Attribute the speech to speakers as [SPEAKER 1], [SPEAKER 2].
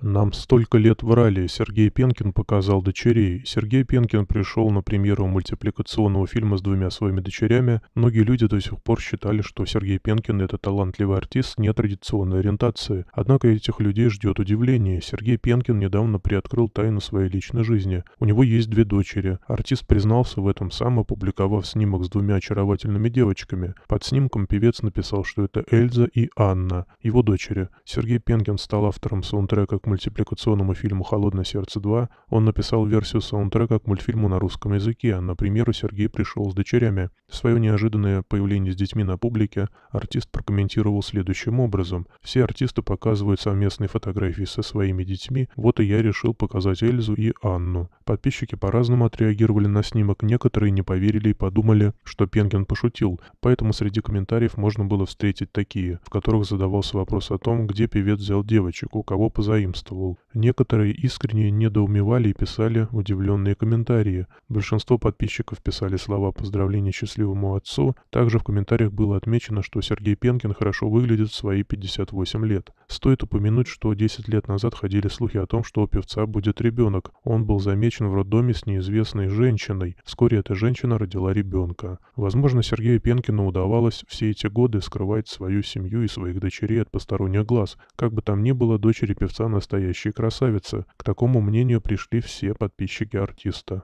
[SPEAKER 1] Нам
[SPEAKER 2] столько лет врали. Сергей Пенкин показал дочерей. Сергей Пенкин пришел на премьеру мультипликационного фильма с двумя своими дочерями. Многие люди до сих пор считали, что Сергей Пенкин — это талантливый артист нетрадиционной ориентации. Однако этих людей ждет удивление. Сергей Пенкин недавно приоткрыл тайну своей личной жизни. У него есть две дочери. Артист признался в этом сам, опубликовав снимок с двумя очаровательными девочками. Под снимком певец написал, что это Эльза и Анна, его дочери. Сергей Пенкин стал автором саундтрека к мультипликационному фильму «Холодное сердце 2» он написал версию саундтрека к мультфильму на русском языке. А на примеру, Сергей пришел с дочерями. Свое неожиданное появление с детьми на публике артист прокомментировал следующим образом. «Все артисты показывают совместные фотографии со своими детьми, вот и я решил показать Эльзу и Анну». Подписчики по-разному отреагировали на снимок, некоторые не поверили и подумали, что Пенкин пошутил, поэтому среди комментариев можно было встретить такие, в которых задавался вопрос о том, где певец взял девочек, у кого позаимствовал чувствовал. Некоторые искренне недоумевали и писали удивленные комментарии. Большинство подписчиков писали слова поздравления счастливому отцу. Также в комментариях было отмечено, что Сергей Пенкин хорошо выглядит в свои 58 лет. Стоит упомянуть, что 10 лет назад ходили слухи о том, что у певца будет ребенок. Он был замечен в роддоме с неизвестной женщиной. Вскоре эта женщина родила ребенка. Возможно, Сергею Пенкину удавалось все эти годы скрывать свою семью и своих дочерей от посторонних глаз. Как бы там ни было, дочери певца на настоящие красавицы. К такому мнению пришли все подписчики артиста.